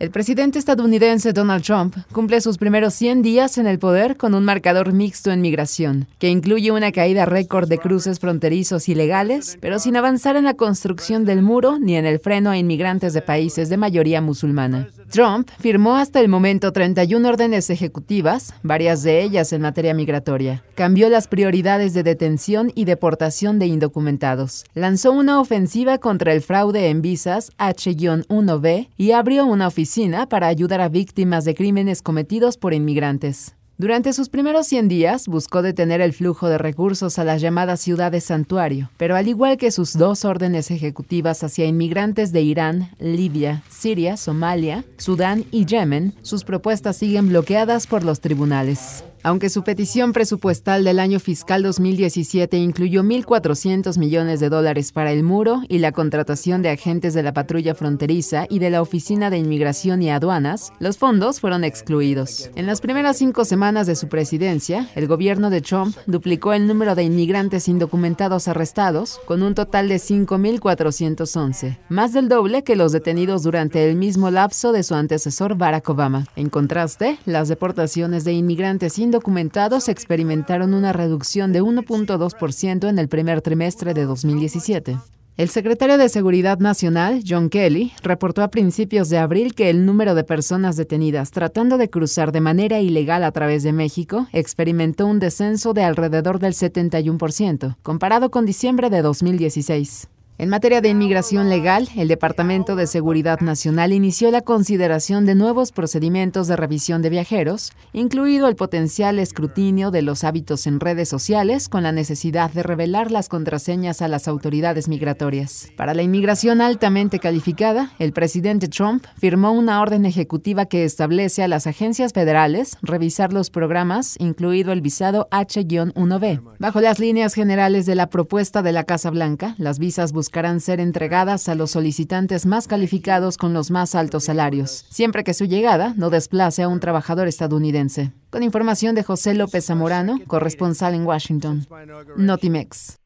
El presidente estadounidense Donald Trump cumple sus primeros 100 días en el poder con un marcador mixto en migración, que incluye una caída récord de cruces fronterizos ilegales, pero sin avanzar en la construcción del muro ni en el freno a inmigrantes de países de mayoría musulmana. Trump firmó hasta el momento 31 órdenes ejecutivas, varias de ellas en materia migratoria. Cambió las prioridades de detención y deportación de indocumentados. Lanzó una ofensiva contra el fraude en visas H-1B y abrió una oficina para ayudar a víctimas de crímenes cometidos por inmigrantes. Durante sus primeros 100 días buscó detener el flujo de recursos a las llamadas ciudades santuario, pero al igual que sus dos órdenes ejecutivas hacia inmigrantes de Irán, Libia, Siria, Somalia, Sudán y Yemen, sus propuestas siguen bloqueadas por los tribunales. Aunque su petición presupuestal del año fiscal 2017 incluyó 1.400 millones de dólares para el muro y la contratación de agentes de la patrulla fronteriza y de la Oficina de Inmigración y Aduanas, los fondos fueron excluidos. En las primeras cinco semanas de su presidencia, el gobierno de Trump duplicó el número de inmigrantes indocumentados arrestados, con un total de 5.411, más del doble que los detenidos durante el mismo lapso de su antecesor Barack Obama. En contraste, las deportaciones de inmigrantes indocumentados documentados experimentaron una reducción de 1.2% en el primer trimestre de 2017. El secretario de Seguridad Nacional, John Kelly, reportó a principios de abril que el número de personas detenidas tratando de cruzar de manera ilegal a través de México experimentó un descenso de alrededor del 71%, comparado con diciembre de 2016. En materia de inmigración legal, el Departamento de Seguridad Nacional inició la consideración de nuevos procedimientos de revisión de viajeros, incluido el potencial escrutinio de los hábitos en redes sociales con la necesidad de revelar las contraseñas a las autoridades migratorias. Para la inmigración altamente calificada, el presidente Trump firmó una orden ejecutiva que establece a las agencias federales revisar los programas, incluido el visado H-1B. Bajo las líneas generales de la propuesta de la Casa Blanca, las visas buscarán ser entregadas a los solicitantes más calificados con los más altos salarios, siempre que su llegada no desplace a un trabajador estadounidense. Con información de José López Zamorano, corresponsal en Washington. Notimex.